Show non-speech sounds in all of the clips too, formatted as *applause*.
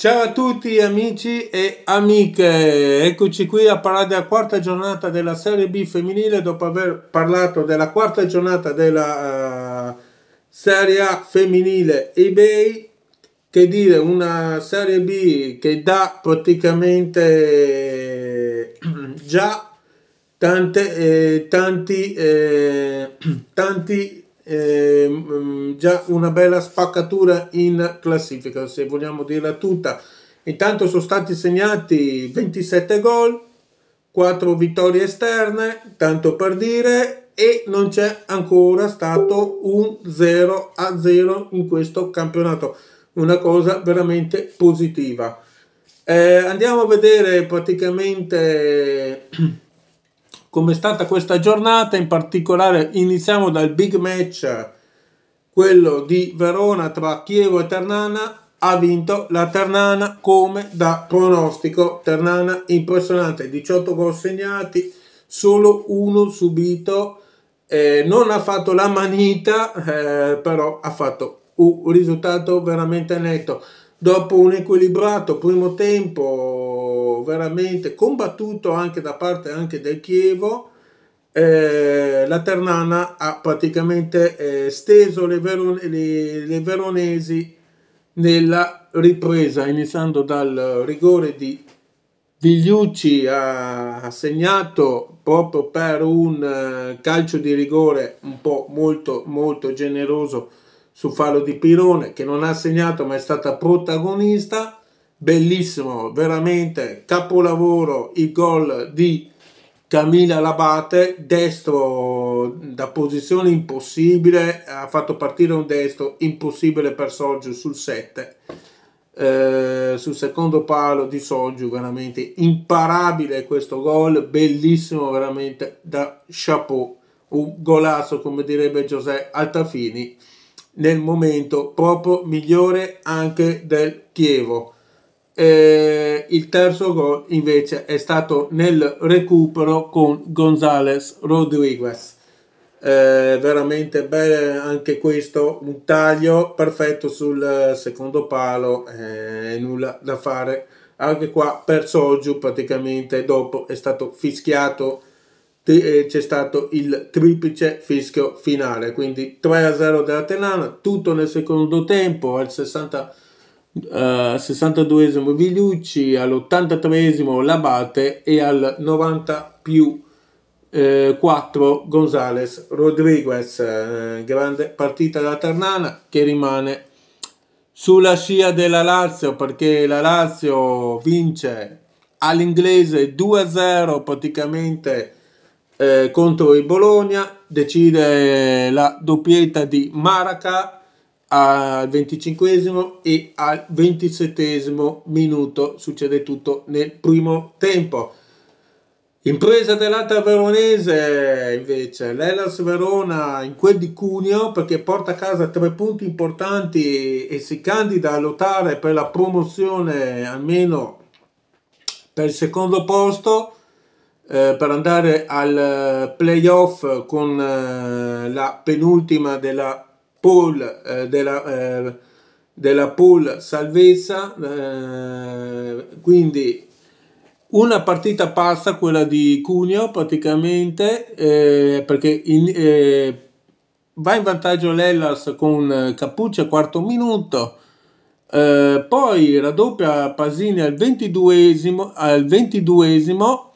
Ciao a tutti amici e amiche, eccoci qui a parlare della quarta giornata della Serie B femminile dopo aver parlato della quarta giornata della uh, Serie A femminile eBay, che dire una Serie B che dà praticamente eh, già tante, eh, tanti, eh, *clears throat* tanti eh, già una bella spaccatura in classifica, se vogliamo dirla tutta. Intanto sono stati segnati 27 gol, 4 vittorie esterne, tanto per dire, e non c'è ancora stato un 0 a 0 in questo campionato. Una cosa veramente positiva. Eh, andiamo a vedere praticamente *clears throat* come è stata questa giornata, in particolare iniziamo dal big match, quello di Verona tra Chievo e Ternana, ha vinto la Ternana come da pronostico, Ternana impressionante, 18 gol segnati, solo uno subito, eh, non ha fatto la manita, eh, però ha fatto un risultato veramente netto. Dopo un equilibrato primo tempo, veramente combattuto anche da parte anche del Chievo, eh, la Ternana ha praticamente eh, steso le, Veron- le, le, veronesi nella ripresa, iniziando dal rigore di Vigliucci ha segnato proprio per un eh, calcio di rigore un po' molto molto generoso su fallo di Pirone che non ha segnato ma è stata protagonista bellissimo, veramente capolavoro il gol di Camilla Labate, destro da posizione impossibile, ha fatto partire un destro impossibile per Soggio sul 7. Eh, sul secondo palo di Soggio, veramente imparabile questo gol, bellissimo veramente da chapeau, un golazzo come direbbe Giuseppe Altafini nel momento proprio migliore anche del Chievo eh, il terzo gol invece è stato nel recupero con Gonzalez Rodriguez. Eh, veramente bello anche questo, un taglio perfetto sul secondo palo, eh, nulla da fare. Anche qua per Soju praticamente dopo è stato fischiato, eh, c'è stato il triplice fischio finale, quindi 3-0 della Tenana, tutto nel secondo tempo al 60 Uh, eh, 62esimo Vigliucci, all'83esimo Labate e al 90 più eh, 4 Gonzales Rodriguez. Eh, grande partita da Ternana che rimane sulla scia della Lazio perché la Lazio vince all'inglese 2-0 praticamente eh, contro il Bologna, decide la doppietta di Maraca al venticinquesimo e al ventisettesimo minuto succede tutto nel primo tempo. Impresa dell'Alta Veronese invece, l'Elas Verona in quel di Cuneo perché porta a casa tre punti importanti e si candida a lottare per la promozione almeno per il secondo posto eh, per andare al eh, playoff con eh, la penultima della pool eh, della, eh, della, pool salvezza, eh, quindi una partita passa, quella di Cuneo praticamente, eh, perché in, eh, va in vantaggio l'Ellas con Cappuccia quarto minuto, eh, poi raddoppia Pasini al 22esimo, al 22esimo,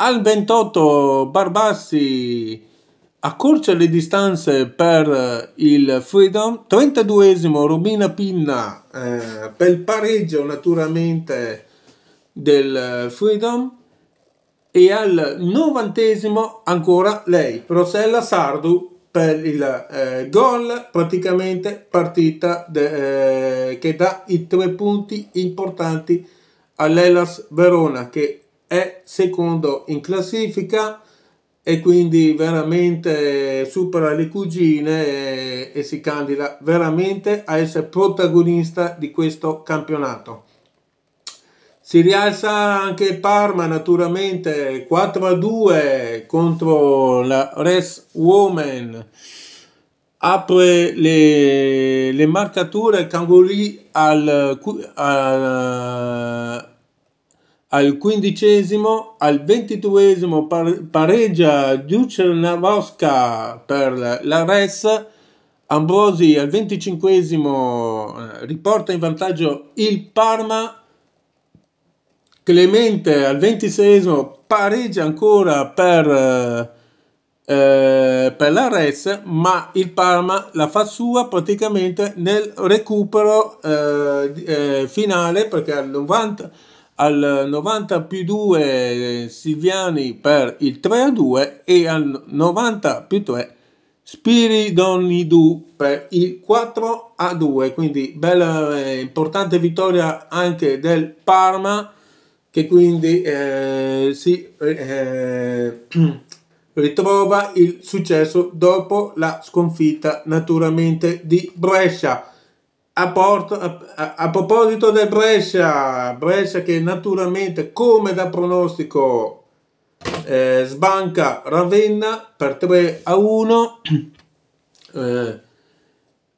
al 28 Barbassi accorcia le distanze per eh, il Freedom 32esimo Rubina Pinna eh, per il pareggio naturalmente del eh, Freedom e al 90 ancora lei Rossella Sardu per il eh, gol praticamente partita de, eh, che dà i tre punti importanti all'Elas Verona che è secondo in classifica e quindi veramente supera le cugine e, e si candida veramente a essere protagonista di questo campionato. Si rialza anche il Parma naturalmente 4 a 2 contro la Res Woman. Apre le, le marcature Cangoli al, al, al quindicesimo, al ventiduesimo pareggia Ducernavosca per la Res, Ambrosi al venticinquesimo eh, riporta in vantaggio il Parma, Clemente al ventiseiesimo pareggia ancora per, eh, eh, per la Res, ma il Parma la fa sua praticamente nel recupero eh, eh finale perché al 90 al 90 più 2 eh, Siviani per il 3 a 2 e al 90 più 3 Spiridonidou per il 4 a 2 quindi bella eh, importante vittoria anche del Parma che quindi eh, si eh, *clears throat* ritrova il successo dopo la sconfitta naturalmente di Brescia a, porto, a, a, a, proposito del Brescia, Brescia che naturalmente come da pronostico eh, sbanca Ravenna per 3 a 1, *clears throat* eh,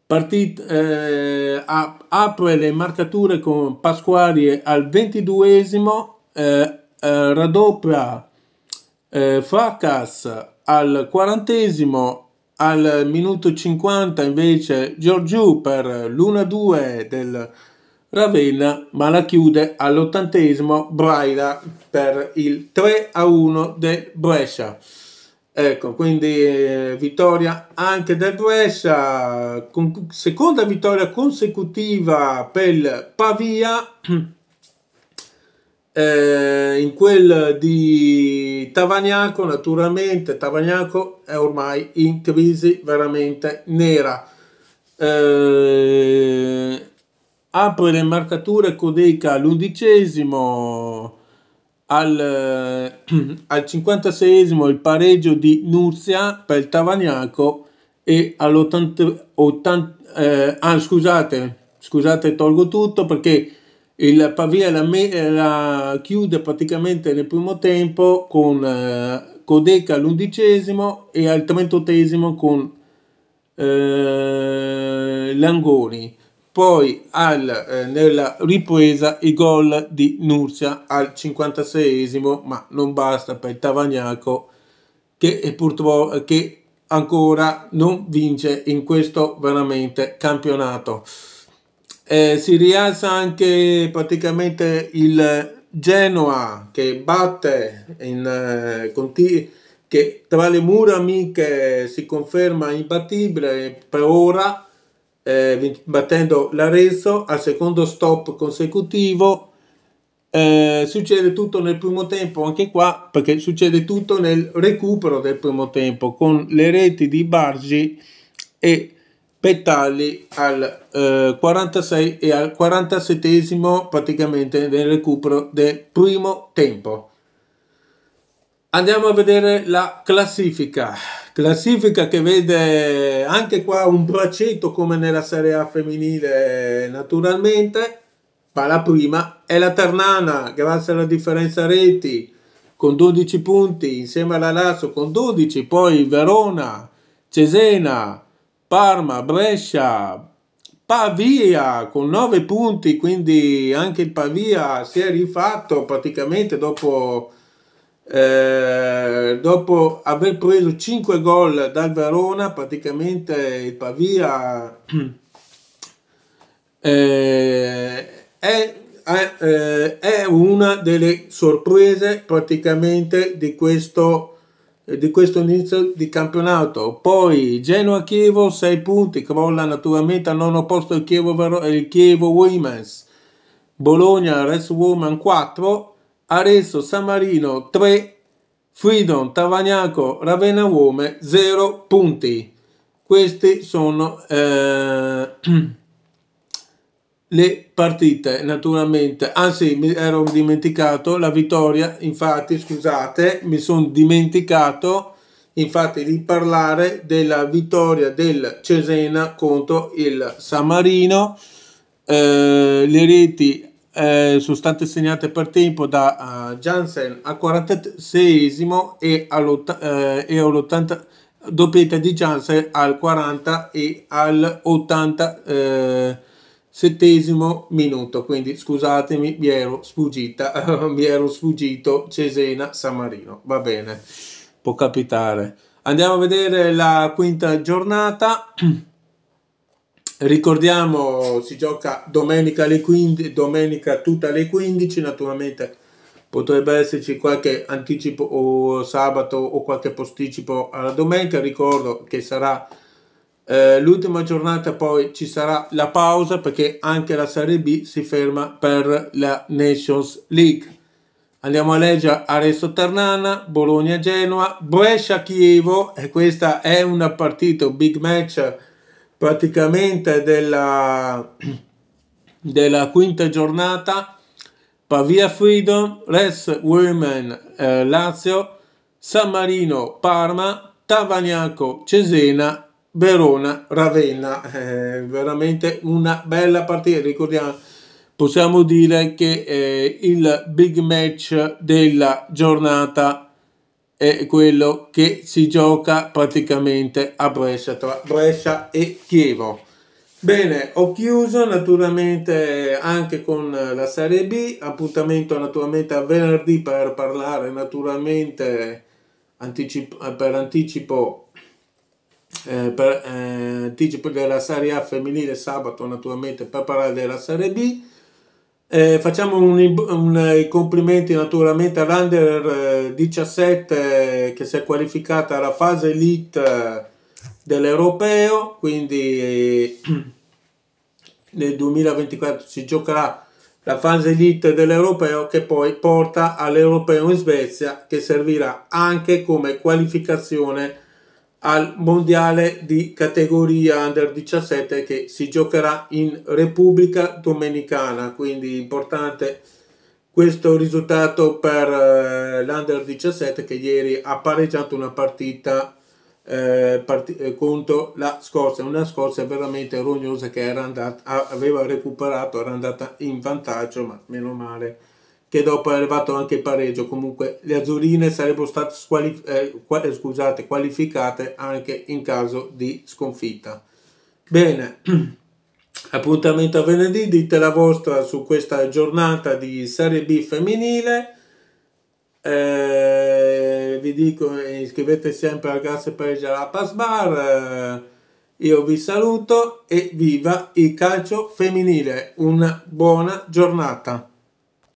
partit, eh, apre le marcature con Pasquari al 22esimo, eh, eh, raddoppia eh, Fracas al 40esimo al minuto 50 invece Giorgiù per l'1-2 del Ravenna, ma la chiude all'ottantesimo Braila per il 3-1 del Brescia. Ecco, quindi eh, vittoria anche del Brescia, con, seconda vittoria consecutiva per Pavia. *clears throat* Eh, in quel di Tavagnaco, naturalmente, Tavagnaco è ormai in crisi veramente nera. Eh, apre le marcature Codeca all'undicesimo, al, eh, *clears throat* al 56esimo il pareggio di Nuzia per il Tavagnaco e all'80... Eh, ah, scusate, scusate, tolgo tutto perché il Pavia la, me- eh, la chiude praticamente nel primo tempo con eh, Codeca all'undicesimo e al trentottesimo con eh, Langoni. Poi al, eh, nella ripresa il gol di Nursia al 56esimo, ma non basta per Tavagnaco che purtroppo che ancora non vince in questo veramente campionato eh, si rialza anche praticamente il Genoa che batte in eh, conti- che tra le mura amiche si conferma imbattibile per ora eh, battendo l'Arezzo al secondo stop consecutivo eh, succede tutto nel primo tempo anche qua perché succede tutto nel recupero del primo tempo con le reti di Bargi e Petalli al eh, 46 e al 47 praticamente nel recupero del primo tempo. Andiamo a vedere la classifica, classifica che vede anche qua un braccetto come nella Serie A femminile naturalmente, ma la prima è la Ternana grazie alla differenza reti con 12 punti insieme alla Lazio con 12, poi Verona, Cesena, Parma, Brescia, Pavia con 9 punti, quindi anche il Pavia si è rifatto praticamente dopo, eh, dopo aver preso 5 gol dal Verona, praticamente il Pavia *clears throat* eh, è, è, eh, è una delle sorprese praticamente di questo eh, di questo inizio di campionato. Poi Genoa-Chievo 6 punti, crolla naturalmente al nono posto il Chievo, eh, il Chievo Women's, Bologna Res Woman 4, Arezzo San Marino 3, Freedom Tavagnaco Ravenna Uome 0 punti. Questi sono... Eh, *clears throat* le partite naturalmente anzi mi ero dimenticato la vittoria infatti scusate mi sono dimenticato infatti di parlare della vittoria del Cesena contro il Samarino eh, le reti eh, sono state segnate per tempo da uh, eh, Jansen al 46 e, eh, e all'80 doppietta di Jansen al 40 e al 80 settesimo minuto, quindi scusatemi, mi ero sfuggita, *laughs* mi ero sfuggito Cesena San Marino, va bene, può capitare. Andiamo a vedere la quinta giornata. *clears throat* Ricordiamo, si gioca domenica alle 15, domenica tutta alle 15, naturalmente potrebbe esserci qualche anticipo o sabato o qualche posticipo alla domenica, ricordo che sarà eh, l'ultima giornata poi ci sarà la pausa perché anche la Serie B si ferma per la Nations League. Andiamo a leggere Aresto Ternana, Bologna Genoa, Brescia Chievo e questa è una partita, un big match praticamente della, *clears throat* della quinta giornata. Pavia Freedom, Res Women eh, Lazio, San Marino Parma, Tavagnacco Cesena Verona, Ravenna, eh, veramente una bella partita, ricordiamo, possiamo dire che eh, il big match della giornata è quello che si gioca praticamente a Brescia, tra Brescia e Chievo. Bene, ho chiuso naturalmente anche con la Serie B, appuntamento naturalmente a venerdì per parlare naturalmente anticipo, per anticipo eh, per, eh, anticipo della Serie A femminile sabato naturalmente per parlare della Serie B. Eh, facciamo eh, i complimenti naturalmente all'Under 17 eh, che si è qualificata alla fase elite eh, dell'Europeo, quindi *clears throat* nel 2024 si giocherà la fase elite dell'Europeo che poi porta all'Europeo in Svezia che servirà anche come qualificazione al mondiale di categoria under 17 che si giocherà in Repubblica Dominicana, quindi importante questo risultato per eh, l'Under 17 che ieri ha pareggiato una partita eh, part- eh, contro la Scozia, una Scozia veramente rognosa che era andata, aveva recuperato, era andata in vantaggio, ma meno male che dopo è arrivato anche il pareggio. Comunque le azzurrine sarebbero state squalif- eh, qual- eh, scusate, qualificate anche in caso di sconfitta. Bene, *clears throat* appuntamento a venerdì, dite la vostra su questa giornata di Serie B femminile. Eh, vi dico eh, iscrivetevi sempre al Gas e Pareggio alla Pass Bar. Eh, io vi saluto e viva il calcio femminile. Una buona giornata.